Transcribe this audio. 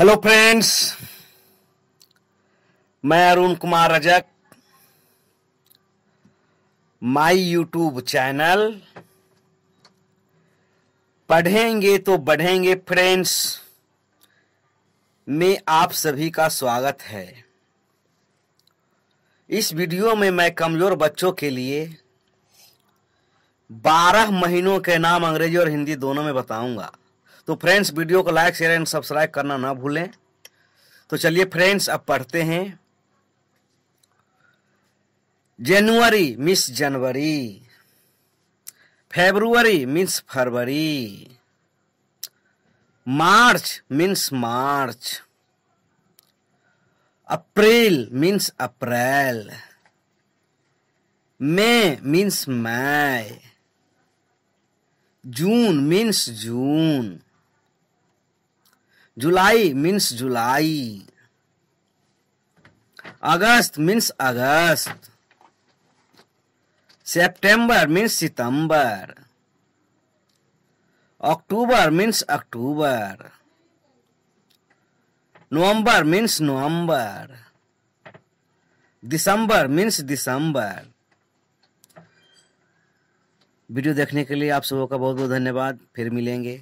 hello friends मैं Arun Kumar Rajak my YouTube channel पढ़ेंगे तो बढ़ेंगे फ्रेंड्स में आप सभी का स्वागत है इस वीडियो में मैं कमज़ोर बच्चों के लिए 12 महीनों के नाम अंग्रेजी और हिंदी दोनों में बताऊंगा तो फ्रेंड्स वीडियो को लाइक शेयर एंड सब्सक्राइब करना ना भूलें तो चलिए फ्रेंड्स अब पढ़ते हैं जनवरी मिस जनवरी फेब्रुवरी मीन्स फरवरी मार्च मीन्स मार्च अप्रैल मीन्स अप्रैल मई मीन्स मई जून मीन्स जून जुलाई मीन्स जुलाई अगस्त मीन्स अगस्त सितंबर मीन्स सितंबर अक्टूबर मीन्स अक्टूबर नवंबर मीन्स नवंबर दिसंबर मीन्स दिसंबर वीडियो देखने के लिए आप सबों का बहुत बहुत धन्यवाद फिर मिलेंगे